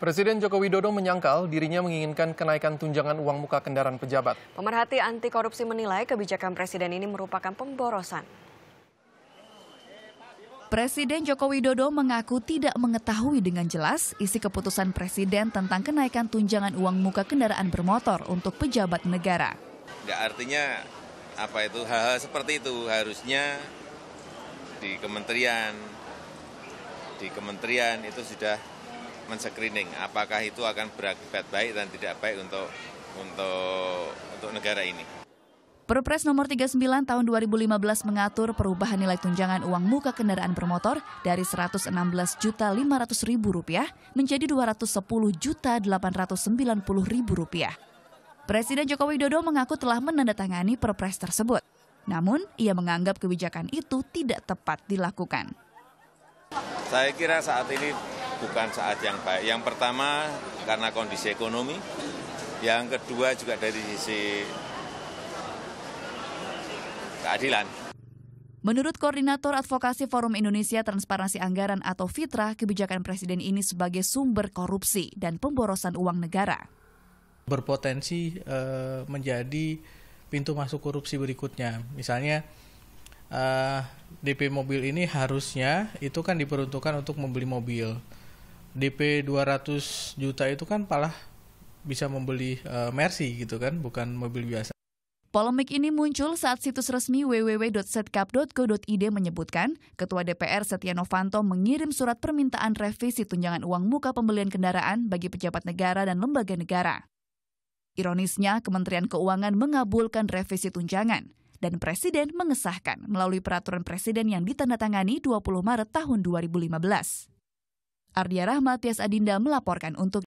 Presiden Joko Widodo menyangkal dirinya menginginkan kenaikan tunjangan uang muka kendaraan pejabat. Pemerhati anti korupsi menilai kebijakan presiden ini merupakan pemborosan. Presiden Joko Widodo mengaku tidak mengetahui dengan jelas isi keputusan presiden tentang kenaikan tunjangan uang muka kendaraan bermotor untuk pejabat negara. Enggak artinya apa itu hal-hal seperti itu harusnya di kementerian di kementerian itu sudah men-screening apakah itu akan berakibat baik dan tidak baik untuk untuk untuk negara ini. Perpres nomor 39 tahun 2015 mengatur perubahan nilai tunjangan uang muka kendaraan bermotor dari Rp116.500.000 rupiah menjadi Rp210.890.000. rupiah. Presiden Joko Widodo mengaku telah menandatangani perpres tersebut. Namun, ia menganggap kebijakan itu tidak tepat dilakukan. Saya kira saat ini bukan saat yang baik. Yang pertama karena kondisi ekonomi, yang kedua juga dari sisi keadilan. Menurut Koordinator Advokasi Forum Indonesia Transparansi Anggaran atau Fitra, kebijakan Presiden ini sebagai sumber korupsi dan pemborosan uang negara. Berpotensi e, menjadi pintu masuk korupsi berikutnya. Misalnya e, eh, DP mobil ini harusnya itu kan diperuntukkan untuk membeli mobil. DP 200 juta itu kan malah bisa membeli uh, Mercy gitu kan, bukan mobil biasa. Polemik ini muncul saat situs resmi www.setcap.co.id menyebutkan, Ketua DPR Setia Novanto mengirim surat permintaan revisi tunjangan uang muka pembelian kendaraan bagi pejabat negara dan lembaga negara. Ironisnya, Kementerian Keuangan mengabulkan revisi tunjangan dan Presiden mengesahkan melalui peraturan Presiden yang ditandatangani 20 Maret tahun 2015. Ardia Rahmat Tias Adinda melaporkan untuk